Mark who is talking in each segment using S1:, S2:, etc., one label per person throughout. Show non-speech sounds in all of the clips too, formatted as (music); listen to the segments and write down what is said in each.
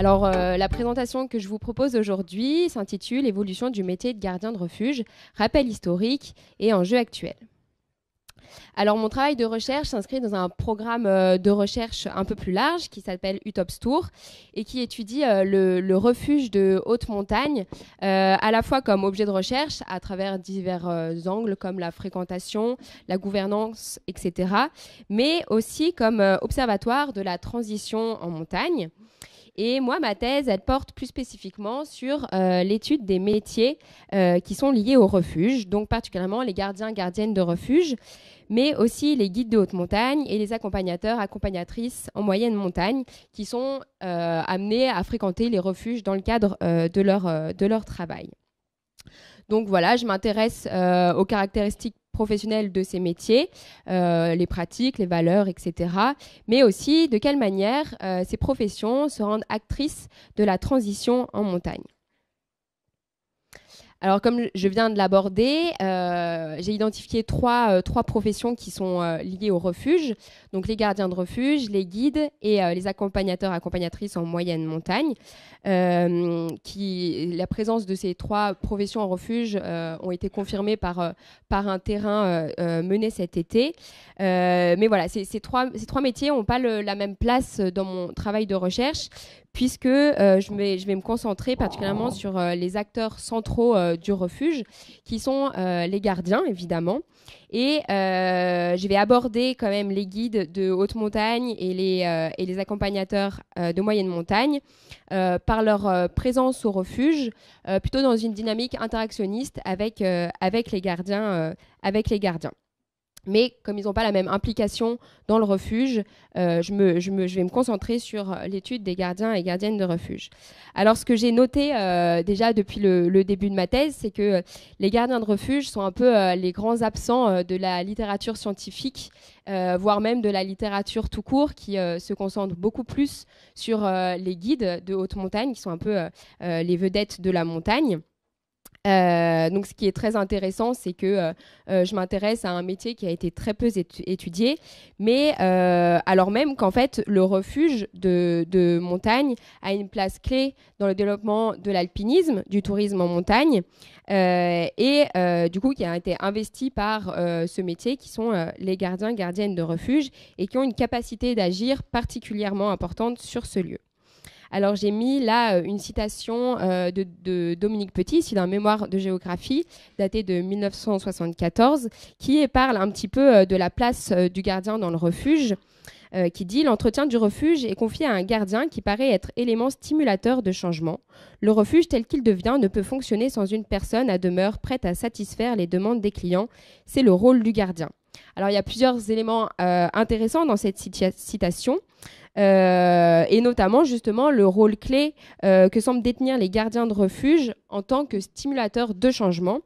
S1: Alors, euh, la présentation que je vous propose aujourd'hui s'intitule Évolution du métier de gardien de refuge, rappel historique et enjeux actuel ». Alors mon travail de recherche s'inscrit dans un programme euh, de recherche un peu plus large qui s'appelle UTOPSTOUR et qui étudie euh, le, refuge de haute montagne à la fois comme objet de recherche à travers divers angles comme la fréquentation, la gouvernance, etc., mais aussi comme observatoire de la transition en montagne. Et moi, ma thèse, elle porte plus spécifiquement sur euh, l'étude des métiers euh, qui sont liés aux refuges, donc particulièrement les gardiens, gardiennes de refuge, mais aussi les guides de haute montagne et les accompagnateurs, accompagnatrices en moyenne montagne, qui sont euh, amenés à fréquenter les refuges dans le cadre de leur, de leur travail. Donc voilà, je m'intéresse aux caractéristiques professionnels de ces métiers, euh, les pratiques, les valeurs, etc. Mais aussi de quelle manière euh, ces professions se rendent actrices de la transition en montagne. Alors, comme je viens de l'aborder, euh, j'ai identifié trois, euh, trois, professions qui sont euh, liées au refuge. Donc, les gardiens de refuge, les guides et les accompagnateurs, accompagnatrices en moyenne montagne. qui, la présence de ces trois professions en refuge ont été confirmées par, par un terrain mené cet été. mais voilà, ces, trois, ces trois métiers n'ont pas la même place dans mon travail de recherche, puisque euh, je, vais, me concentrer particulièrement sur euh, les acteurs centraux euh, du refuge, qui sont les gardiens, évidemment. Et je vais aborder quand même les guides de haute montagne et les, accompagnateurs de moyenne montagne par leur présence au refuge, plutôt dans une dynamique interactionniste avec les gardiens. Mais comme ils n'ont pas la même implication dans le refuge, euh, je, vais me concentrer sur euh, l'étude des gardiens et gardiennes de refuge. Alors ce que j'ai noté euh, déjà depuis le, début de ma thèse, c'est que les gardiens de refuge sont un peu les grands absents de la littérature scientifique, voire même de la littérature tout court, qui se concentre beaucoup plus sur les guides de haute montagne, qui sont un peu les vedettes de la montagne. Euh, donc, ce qui est très intéressant, c'est que euh, euh, je m'intéresse à un métier qui a été très peu étudié, mais alors même qu'en fait, le refuge de, de, montagne a une place clé dans le développement de l'alpinisme, du tourisme en montagne, et du coup, qui a été investi par ce métier, qui sont les gardiens, gardiennes de refuge, et qui ont une capacité d'agir particulièrement importante sur ce lieu. Alors j'ai mis là euh, une citation euh, de, Dominique Petit, ici d'un mémoire de géographie daté de 1974, qui parle un petit peu euh, de la place du gardien dans le refuge. qui dit l'entretien du refuge est confié à un gardien qui paraît être élément stimulateur de changement. Le refuge tel qu'il devient ne peut fonctionner sans une personne à demeure prête à satisfaire les demandes des clients. C'est le rôle du gardien. Alors il y a plusieurs éléments euh, intéressants dans cette citation. Euh, et notamment justement le rôle clé euh, que semblent détenir les gardiens de refuge en tant que stimulateurs de changement,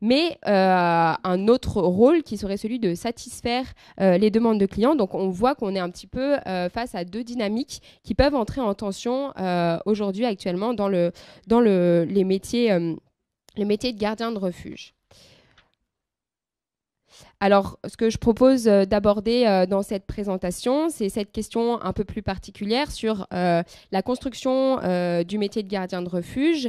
S1: mais un autre rôle qui serait celui de satisfaire les demandes de clients. Donc on voit qu'on est un petit peu face à deux dynamiques qui peuvent entrer en tension aujourd'hui actuellement dans, le, dans le, les les métiers de gardien de refuge. Alors, ce que je propose euh, d'aborder euh, dans cette présentation, c'est cette question un peu plus particulière sur euh, la construction du métier de gardien de refuge,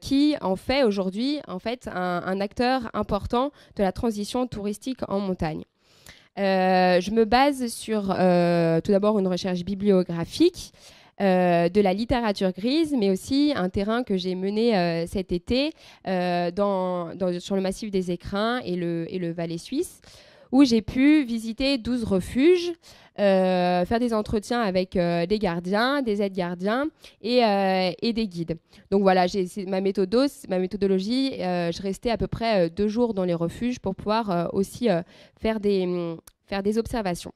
S1: qui en fait aujourd'hui en fait un, acteur important de la transition touristique en montagne. je me base sur tout d'abord une recherche bibliographique euh, de la littérature grise, mais aussi un terrain que j'ai mené euh, cet été euh, sur le massif des Écrins et le, et Valais suisse où j'ai pu visiter 12 refuges, faire des entretiens avec des gardiens, des aides-gardiens et, des guides. Donc voilà, ma, ma méthodologie, je restais à peu près deux jours dans les refuges pour pouvoir aussi faire des observations.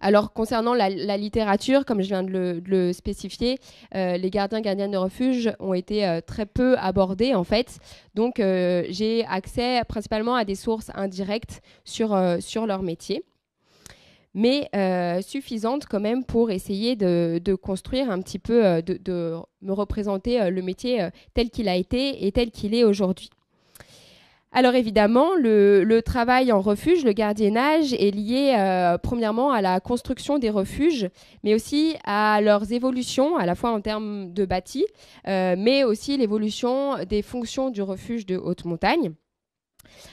S1: Alors concernant la, littérature, comme je viens de le, spécifier, euh, les gardiens gardiennes de refuge ont été euh, très peu abordés en fait. Donc euh, j'ai accès principalement à des sources indirectes sur, sur leur métier, mais suffisantes quand même pour essayer de, construire un petit peu, de me représenter le métier tel qu'il a été et tel qu'il est aujourd'hui. Alors évidemment, le, travail en refuge, le gardiennage, est lié euh, premièrement à la construction des refuges, mais aussi à leurs évolutions, à la fois en termes de bâti, euh, mais aussi l'évolution des fonctions du refuge de haute montagne.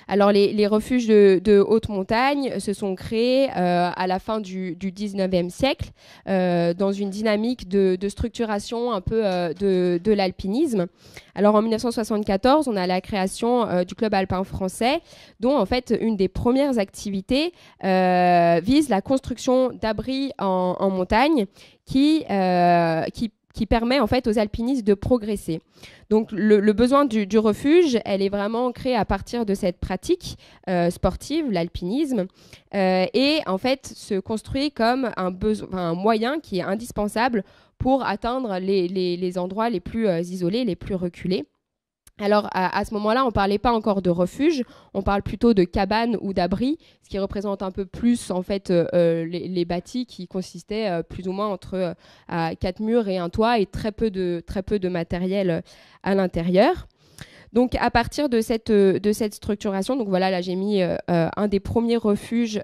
S1: Alors les, refuges de, haute montagne se sont créés euh, à la fin du, du 19e siècle euh, dans une dynamique de, structuration un peu euh, de, l'alpinisme. Alors en 1974, on a la création du club alpin français, dont en fait une des premières activités vise la construction d'abris en, montagne qui, qui qui permet en fait aux alpinistes de progresser. Donc le, besoin du, refuge, elle est vraiment créée à partir de cette pratique euh, sportive, l'alpinisme, euh, et en fait se construit comme un, besoin, un moyen qui est indispensable pour atteindre les, endroits les plus euh, isolés, les plus reculés. Alors à, ce moment-là, on ne parlait pas encore de refuge, on parle plutôt de cabane ou d'abri, ce qui représente un peu plus en fait euh, euh, les, bâtis qui consistaient euh, plus ou moins entre quatre murs et un toit et très peu très peu de matériel à l'intérieur. Donc à partir de cette, euh, de cette structuration, donc voilà, là j'ai mis euh, euh, un des premiers refuges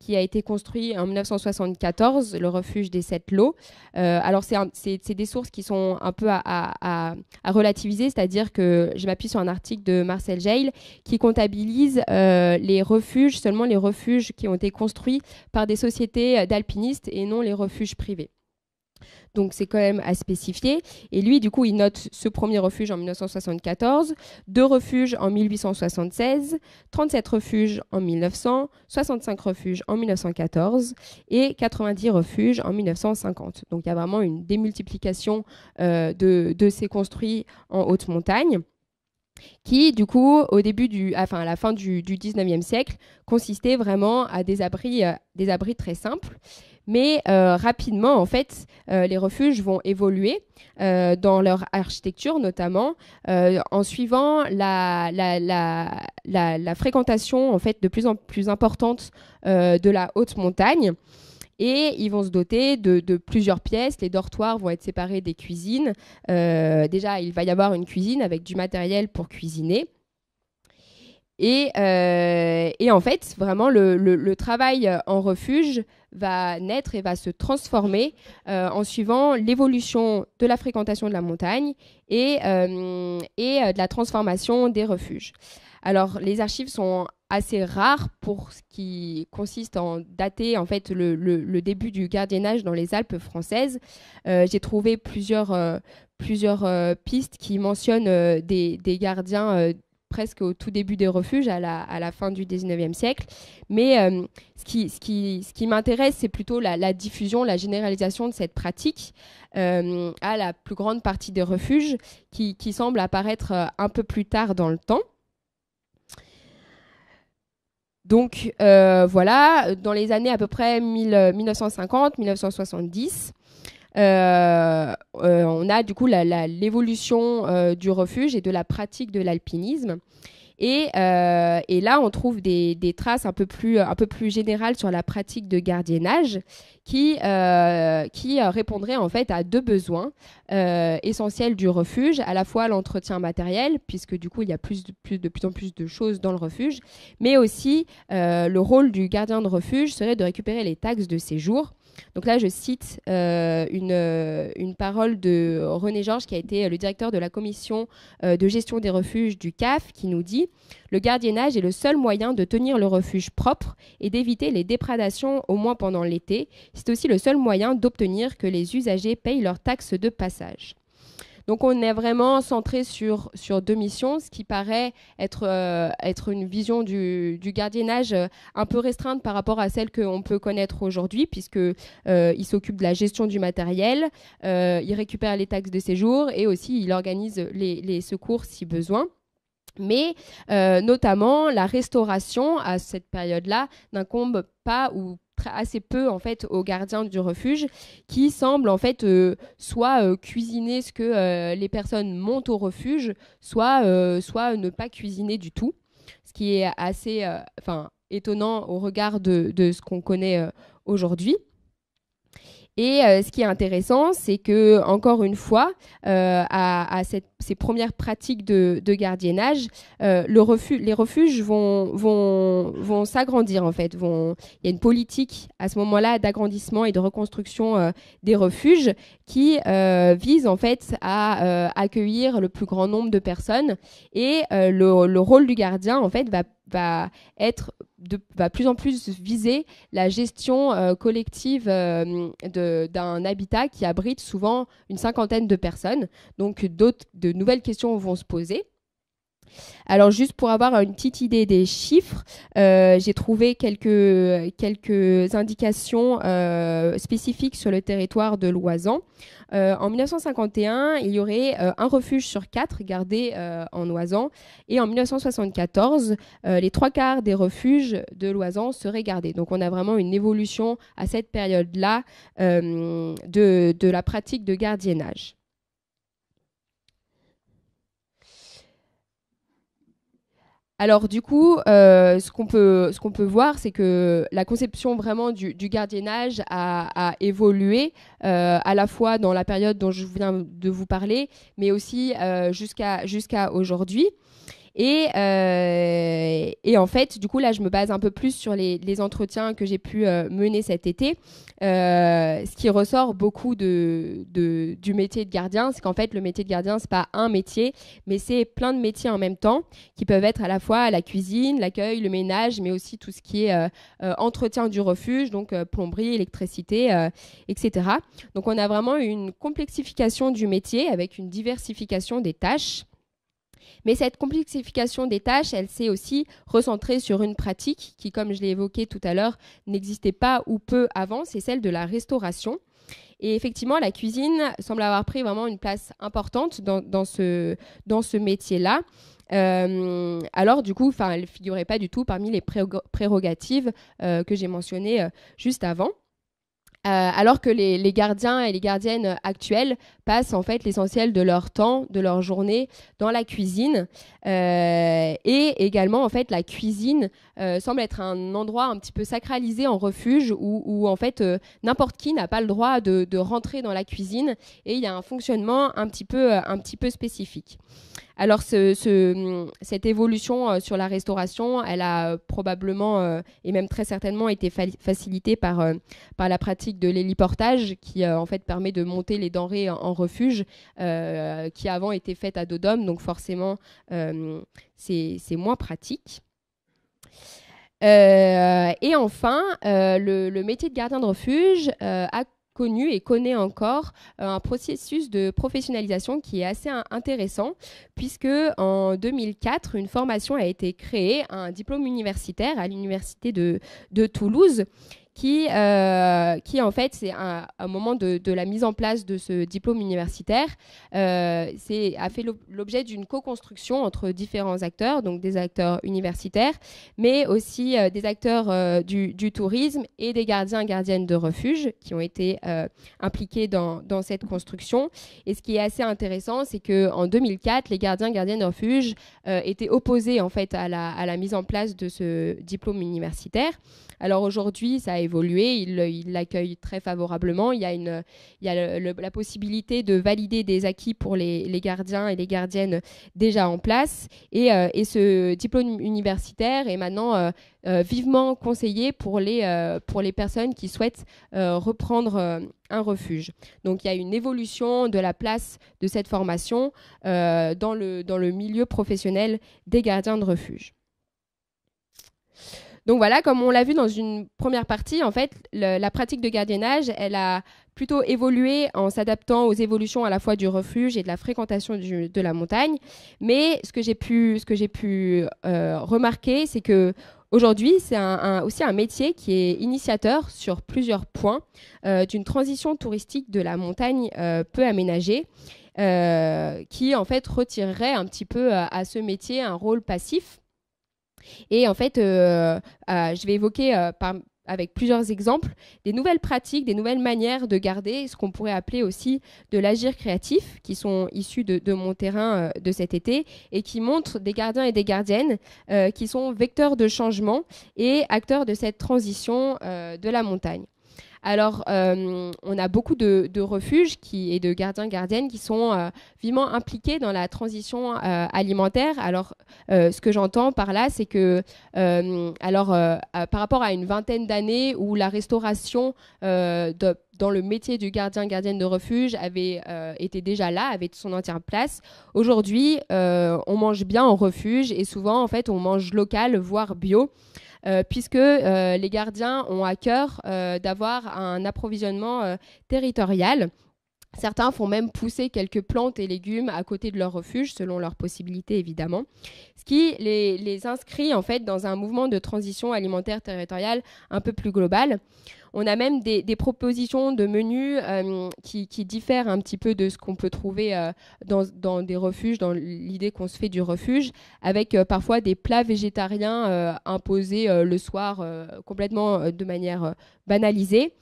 S1: qui a été construit en 1974, le refuge des sept lots. alors c'est des sources qui sont un peu à, relativiser, c'est-à-dire que je m'appuie sur un article de Marcel Jail qui comptabilise les refuges, seulement les refuges qui ont été construits par des sociétés d'alpinistes et non les refuges privés donc c'est quand même à spécifier. Et lui, du coup, il note ce premier refuge en 1974, deux refuges en 1876, 37 refuges en 1900, 65 refuges en 1914 et 90 refuges en 1950. Donc il y a vraiment une démultiplication euh, de, ces construits en haute montagne qui, du coup, au début du, à la fin du, 19e siècle, consistait vraiment à des abris euh, très simples, mais euh, rapidement, en fait, euh, les refuges vont évoluer euh, dans leur architecture, notamment en suivant la, fréquentation de plus en plus importante de la haute montagne. Et ils vont se doter de, de, plusieurs pièces. Les dortoirs vont être séparés des cuisines. déjà, il va y avoir une cuisine avec du matériel pour cuisiner. Euh, et, en fait, vraiment, le, travail euh, en refuge va naître et va se transformer euh, en suivant l'évolution de la fréquentation de la montagne et, et de la transformation des refuges. Alors, les archives sont assez rares pour ce qui consiste en dater en fait le, début du gardiennage dans les Alpes françaises. J'ai trouvé plusieurs, plusieurs pistes qui mentionnent des, des gardiens presque au tout début des refuges, à la, fin du XIXe siècle. Mais euh, ce qui, m'intéresse, c'est plutôt la, diffusion, la généralisation de cette pratique euh, à la plus grande partie des refuges, qui, semble apparaître euh, un peu plus tard dans le temps. Donc voilà, dans les années à peu près 1950-1970, euh, euh, on a du coup l'évolution euh, du refuge et de la pratique de l'alpinisme. Et, là, on trouve des, traces un peu, plus, générales sur la pratique de gardiennage qui, répondrait en fait à deux besoins essentiels du refuge, à la fois l'entretien matériel, puisque du coup, il y a de plus en plus de choses dans le refuge, mais aussi le rôle du gardien de refuge serait de récupérer les taxes de séjour donc là, je cite euh, euh, une, parole de René Georges, qui a été le directeur de la commission euh, de gestion des refuges du CAF, qui nous dit Le gardiennage est le seul moyen de tenir le refuge propre et d'éviter les dépradations, au moins pendant l'été. C'est aussi le seul moyen d'obtenir que les usagers payent leurs taxes de passage. Donc on est vraiment centré sur, sur deux missions, ce qui paraît être, euh, être une vision du, gardiennage euh, un peu restreinte par rapport à celle qu'on peut connaître aujourd'hui, puisque euh, s'occupe de la gestion du matériel, il récupère les taxes de séjour et aussi il organise les, secours si besoin mais notamment la restauration à cette période-là n'incombe pas ou assez peu en fait aux gardiens du refuge qui semblent en fait euh, soit euh, cuisiner ce que euh, les personnes montent au refuge, soit, soit ne pas cuisiner du tout, ce qui est assez étonnant au regard de, de ce qu'on connaît aujourd'hui. Et euh, ce qui est intéressant, c'est que encore une fois, euh, à, ces premières pratiques de, gardiennage, euh, le les refuges vont, vont, s'agrandir en fait. Il y a une politique à ce moment-là d'agrandissement et de reconstruction des refuges qui vise en fait à accueillir le plus grand nombre de personnes. Et le, le rôle du gardien en fait va va être de va plus en plus viser la gestion euh, collective euh, d'un habitat qui abrite souvent une cinquantaine de personnes. Donc d'autres, de nouvelles questions vont se poser. Alors juste pour avoir une petite idée des chiffres, euh, j'ai trouvé quelques, indications euh, spécifiques sur le territoire de l'Oisan. Euh, en 1951, il y aurait un refuge sur quatre gardé en Oisan et en 1974, les trois quarts des refuges de l'Oisan seraient gardés. Donc on a vraiment une évolution à cette période-là de, de la pratique de gardiennage. Alors du coup, euh, ce qu'on peut, ce qu'on peut voir, c'est que la conception vraiment du, gardiennage a, évolué euh, à la fois dans la période dont je viens de vous parler, mais aussi euh, jusqu'à jusqu'à aujourd'hui. Euh, et, en fait, du coup, là, je me base un peu plus sur les, entretiens que j'ai pu euh, mener cet été. Euh, ce qui ressort beaucoup du métier de gardien, c'est qu'en fait, le métier de gardien, n'est pas un métier, mais c'est plein de métiers en même temps qui peuvent être à la fois la cuisine, l'accueil, le ménage, mais aussi tout ce qui est entretien du refuge, donc plomberie, électricité, etc. Donc, on a vraiment une complexification du métier avec une diversification des tâches. Mais cette complexification des tâches, elle s'est aussi recentrée sur une pratique qui, comme je l'ai évoqué tout à l'heure, n'existait pas ou peu avant, c'est celle de la restauration. Et effectivement, la cuisine semble avoir pris vraiment une place importante dans, ce, métier-là. Euh, alors, du coup, elle ne figurait pas du tout parmi les prérogatives euh, que j'ai mentionnées euh, juste avant. Euh, alors que les, gardiens et les gardiennes actuelles passent en fait l'essentiel de leur temps, de leur journée dans la cuisine. Euh, et également, en fait, la cuisine euh, semble être un endroit un petit peu sacralisé en refuge où, en fait, n'importe qui n'a pas le droit de, rentrer dans la cuisine et il y a un fonctionnement un petit peu, un petit peu spécifique. Alors ce, cette évolution euh, sur la restauration, elle a euh, probablement euh, et même très certainement été facilitée par, par la pratique de l'héliportage qui en fait permet de monter les denrées en, refuge qui avant étaient faites à dos d'homme, donc forcément c'est moins pratique. et enfin, le, le, métier de gardien de refuge a et connaît encore euh, un processus de professionnalisation qui est assez intéressant, puisque en 2004, une formation a été créée, un diplôme universitaire à l'université de, de Toulouse, qui, euh, qui en fait, c'est un, moment de, la mise en place de ce diplôme universitaire, euh, a fait l'objet d'une co-construction entre différents acteurs, donc des acteurs universitaires, mais aussi euh, des acteurs euh, du, tourisme et des gardiens et gardiennes de refuge qui ont été impliqués dans, cette construction. Et ce qui est assez intéressant, c'est qu'en 2004, les gardiens et gardiennes de refuge étaient opposés en fait à la, à la mise en place de ce diplôme universitaire. Alors aujourd'hui, ça a évolué, il l'accueille très favorablement. Il y a, une, la possibilité de valider des acquis pour les, gardiens et les gardiennes déjà en place. Et, euh, ce diplôme universitaire est maintenant euh, euh, vivement conseillé pour les, personnes qui souhaitent reprendre un refuge. Donc il y a une évolution de la place de cette formation dans le milieu professionnel des gardiens de refuge. Donc voilà, comme on l'a vu dans une première partie, en fait, la pratique de gardiennage, elle a plutôt évolué en s'adaptant aux évolutions à la fois du refuge et de la fréquentation de la montagne. Mais ce que j'ai pu, ce que pu euh, remarquer, c'est que Aujourd'hui, c'est aussi un métier qui est initiateur sur plusieurs points euh, d'une transition touristique de la montagne euh, peu aménagée, qui en fait retirerait un petit peu à ce métier un rôle passif et en fait, euh, euh, je vais évoquer euh, avec plusieurs exemples, des nouvelles pratiques, des nouvelles manières de garder ce qu'on pourrait appeler aussi de l'agir créatif, qui sont issus de, mon terrain de cet été et qui montrent des gardiens et des gardiennes qui sont vecteurs de changement et acteurs de cette transition de la montagne. Alors, euh, on a beaucoup de, refuges qui, et de gardiens gardiennes qui sont euh, vivement impliqués dans la transition euh, alimentaire. Alors, ce que j'entends par là, c'est que, alors, par rapport à une vingtaine d'années où la restauration dans le métier du gardien gardienne de refuge avait été déjà là, avait son entière place. Aujourd'hui, on mange bien en refuge et souvent, en fait, on mange local, voire bio. Euh, puisque euh, les gardiens ont à cœur euh, d'avoir un approvisionnement territorial. Certains font même pousser quelques plantes et légumes à côté de leur refuge, selon leurs possibilités évidemment, ce qui les, inscrit en fait dans un mouvement de transition alimentaire territoriale un peu plus global. On a même des, propositions de menus euh, qui, diffèrent un petit peu de ce qu'on peut trouver euh, dans, des refuges, dans l'idée qu'on se fait du refuge, avec euh, parfois des plats végétariens imposés le soir complètement de manière banalisée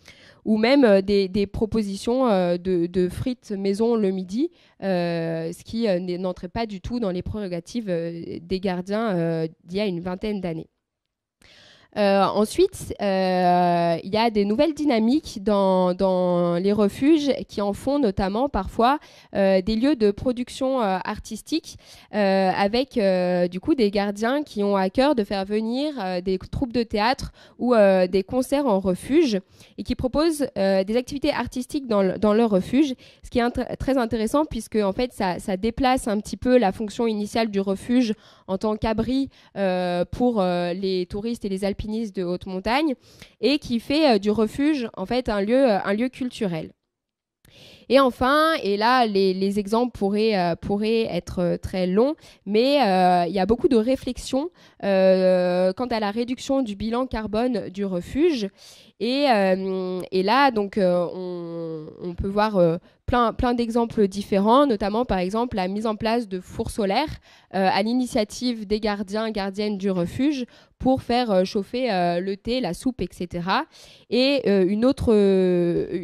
S1: ou même des, propositions de, frites maison le midi, ce qui n'entrait pas du tout dans les prérogatives des gardiens d'il y a une vingtaine d'années. Euh, ensuite, euh, il y a des nouvelles dynamiques dans, les refuges qui en font notamment parfois euh, des lieux de production artistique avec du coup des gardiens qui ont à cœur de faire venir des troupes de théâtre ou des concerts en refuge et qui proposent des activités artistiques dans, leur refuge, ce qui est très intéressant puisque en fait ça, ça déplace un petit peu la fonction initiale du refuge en tant qu'abri euh, pour euh, les touristes et les alpinistes de haute montagne et qui fait euh, du refuge en fait un lieu, un lieu culturel. Et enfin, et là, les, exemples pourraient, être très longs, mais il y a beaucoup de réflexions quant à la réduction du bilan carbone du refuge. Euh, et, là, donc, euh, on, peut voir euh, plein, plein d'exemples différents, notamment par exemple la mise en place de fours solaires à l'initiative des gardiens, gardiennes du refuge pour faire chauffer le thé, la soupe, etc. Et une autre,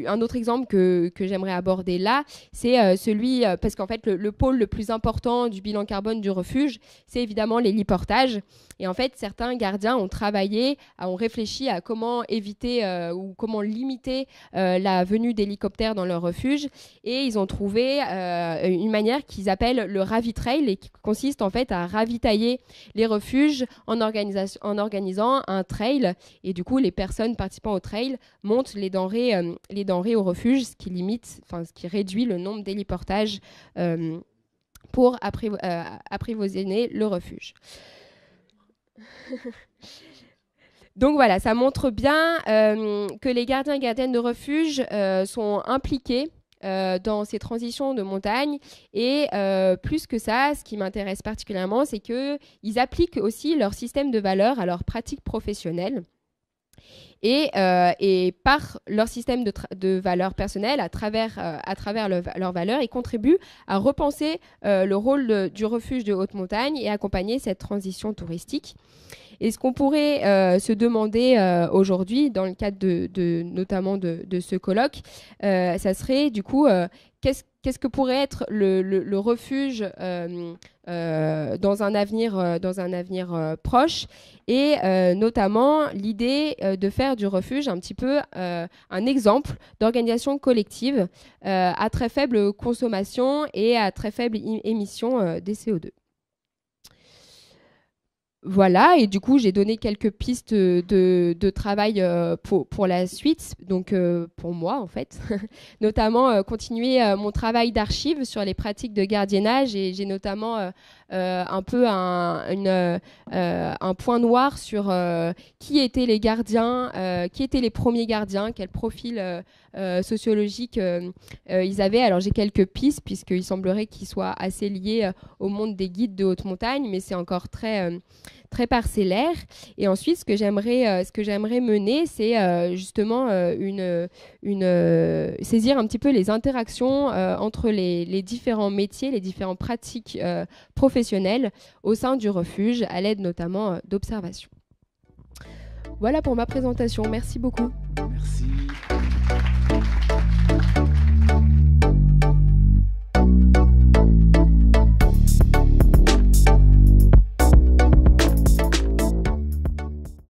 S1: un autre exemple que, j'aimerais aborder là, c'est celui, parce qu'en fait le, pôle le plus important du bilan carbone du refuge, c'est évidemment les l'héliportage. Et en fait, certains gardiens ont travaillé, ont réfléchi à comment éviter euh, ou comment limiter euh, la venue d'hélicoptères dans leur refuge. Et ils ont trouvé euh, une manière qu'ils appellent le ravitrail et qui consiste en fait à ravitailler les refuges en, organisant un trail. Et du coup, les personnes participant au trail montent les denrées, les denrées au refuge, ce qui limite, enfin, ce qui réduit le nombre d'héliportages pour apprivoiser le refuge. (laughs) Donc voilà, ça montre bien euh, que les gardiens et gardiennes de refuge euh, sont impliqués euh, dans ces transitions de montagne. Et plus que ça, ce qui m'intéresse particulièrement, c'est qu'ils appliquent aussi leur système de valeurs à leur pratique professionnelle et, euh, et par leur système de, valeurs personnelles, à travers, euh, à travers leurs valeurs, ils contribuent à repenser euh, le rôle du refuge de haute montagne et accompagner cette transition touristique. Et ce qu'on pourrait se demander aujourd'hui, dans le cadre de, notamment de, ce colloque, ça serait du coup, qu'est-ce qu'est-ce que pourrait être le, refuge euh, euh, dans un avenir, euh, dans un avenir proche, et notamment l'idée de faire du refuge un petit peu un exemple d'organisation collective à très faible consommation et à très faible émission des CO2 voilà, et du coup, j'ai donné quelques pistes de, travail euh, pour, la suite, donc euh, pour moi en fait, (laughs) notamment euh, continuer mon travail d'archives sur les pratiques de gardiennage, et j'ai notamment un peu un, point noir sur qui étaient les gardiens, qui étaient les premiers gardiens, quel profil sociologique ils avaient. Alors j'ai quelques pistes, puisqu'il semblerait qu'ils soient assez liés au monde des guides de haute montagne, mais c'est encore très très parcellaire. Et ensuite, ce que j'aimerais, euh, ce que j'aimerais mener, c'est euh, justement euh, saisir un petit peu les interactions entre les, les, différents métiers, les différentes pratiques professionnelles au sein du refuge, à l'aide notamment d'observations. Voilà pour ma présentation. Merci beaucoup. Merci.